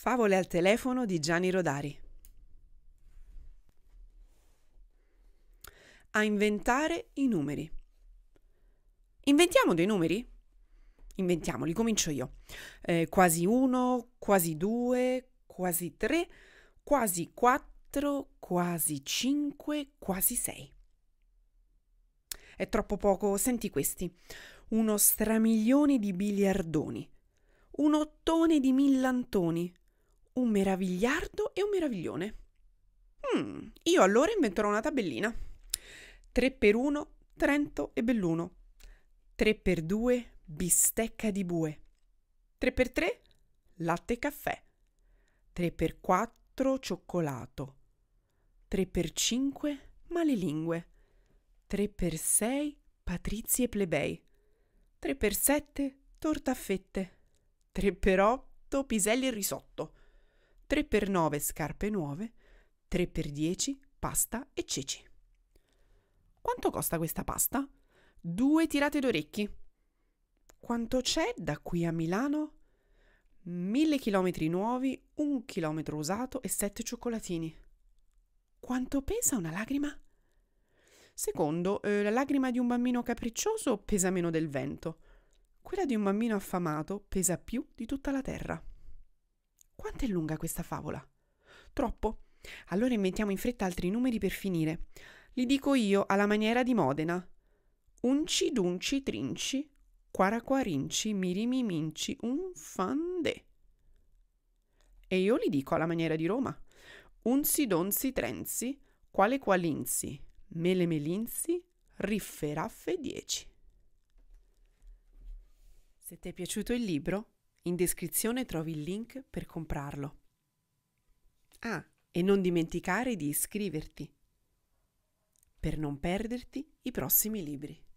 Favole al telefono di Gianni Rodari. A inventare i numeri. Inventiamo dei numeri? Inventiamoli, comincio io. Eh, quasi uno, quasi due, quasi tre, quasi quattro, quasi cinque, quasi sei. È troppo poco, senti questi. Uno stramiglione di biliardoni, un ottone di millantoni, un meravigliardo e un meraviglione. Hmm, io allora inventerò una tabellina. 3 per 1, Trento e Belluno. 3 per 2, bistecca di bue. 3 per 3, latte e caffè. 3 per 4, cioccolato. 3 per 5, malelingue. 3 per 6, patrizi e plebei. 3 per 7, torta a fette. 3 per 8, piselli e risotto. 3 per 9 scarpe nuove, 3 per 10 pasta e ceci. Quanto costa questa pasta? Due tirate d'orecchi. Quanto c'è da qui a Milano? Mille chilometri nuovi, un chilometro usato e sette cioccolatini. Quanto pesa una lacrima? Secondo, eh, la lacrima di un bambino capriccioso pesa meno del vento. Quella di un bambino affamato pesa più di tutta la terra. Quanto è lunga questa favola? Troppo. Allora inventiamo in fretta altri numeri per finire. Li dico io alla maniera di Modena. Unci dunci trinci, quaraquarinci minci un fande. E io li dico alla maniera di Roma. Unsi donsi trenzi, quale qualinzi, mele melinzi, riffe raffe dieci. Se ti è piaciuto il libro, in descrizione trovi il link per comprarlo. Ah, e non dimenticare di iscriverti per non perderti i prossimi libri.